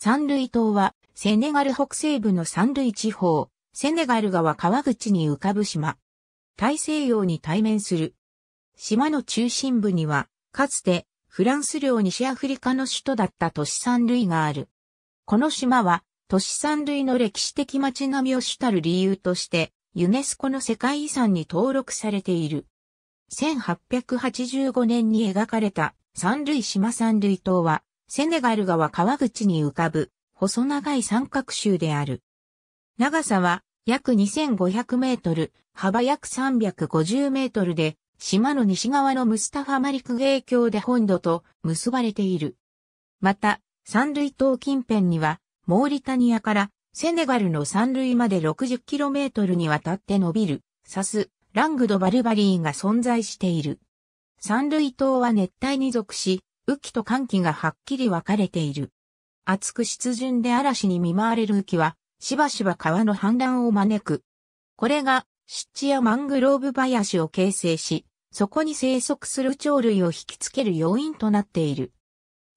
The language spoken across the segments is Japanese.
サンルイ島は、セネガル北西部のサンルイ地方、セネガル川川口に浮かぶ島。大西洋に対面する。島の中心部には、かつて、フランス領西アフリカの首都だった都市サンルイがある。この島は、都市サンルイの歴史的街並みを主たる理由として、ユネスコの世界遺産に登録されている。1885年に描かれたサンルイ島サンルイ島はセネガル川川口に浮かぶ細長い三角州である。長さは約2500メートル、幅約350メートルで、島の西側のムスタファマリクゲー橋で本土と結ばれている。また、三類島近辺には、モーリタニアからセネガルの三類まで6 0トルにわたって伸びる、サス、ラングド・バルバリーが存在している。三類島は熱帯に属し、雨季と寒季がはっきり分かれている。暑く湿潤で嵐に見舞われる雨季は、しばしば川の氾濫を招く。これが、湿地やマングローブ林を形成し、そこに生息する鳥類を引きつける要因となっている。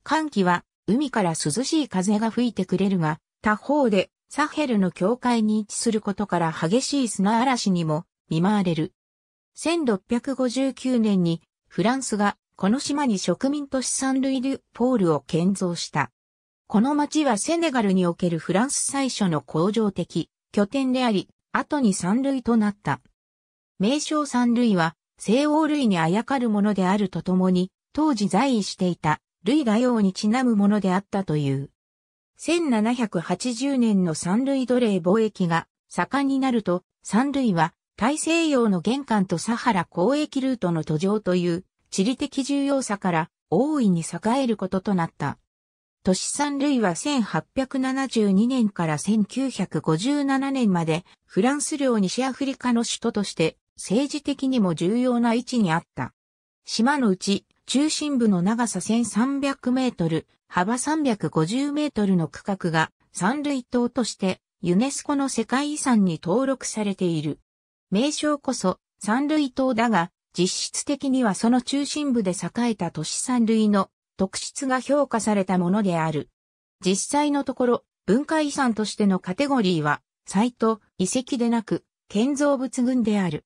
寒気は、海から涼しい風が吹いてくれるが、他方で、サヘルの境界に位置することから激しい砂嵐にも見舞われる。1659年にフランスがこの島に植民都市サンルイル・ポールを建造した。この町はセネガルにおけるフランス最初の工場的拠点であり、後に三類となった。名称三類は、西欧類にあやかるものであるとともに、当時在位していた、類画用にちなむものであったという。1780年の三類奴隷貿易が盛んになると、三類は大西洋の玄関とサハラ交易ルートの途上という地理的重要さから大いに栄えることとなった。都市三類は1872年から1957年までフランス領西アフリカの首都として政治的にも重要な位置にあった。島のうち中心部の長さ1300メートル、幅350メートルの区画が三類島としてユネスコの世界遺産に登録されている。名称こそ三類島だが、実質的にはその中心部で栄えた都市産類の特質が評価されたものである。実際のところ、文化遺産としてのカテゴリーは、サイト、遺跡でなく、建造物群である。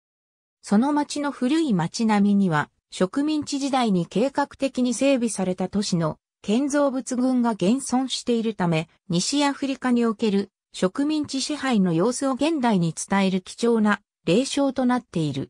その町の古い町並みには、植民地時代に計画的に整備された都市の建造物群が現存しているため、西アフリカにおける植民地支配の様子を現代に伝える貴重な霊障となっている。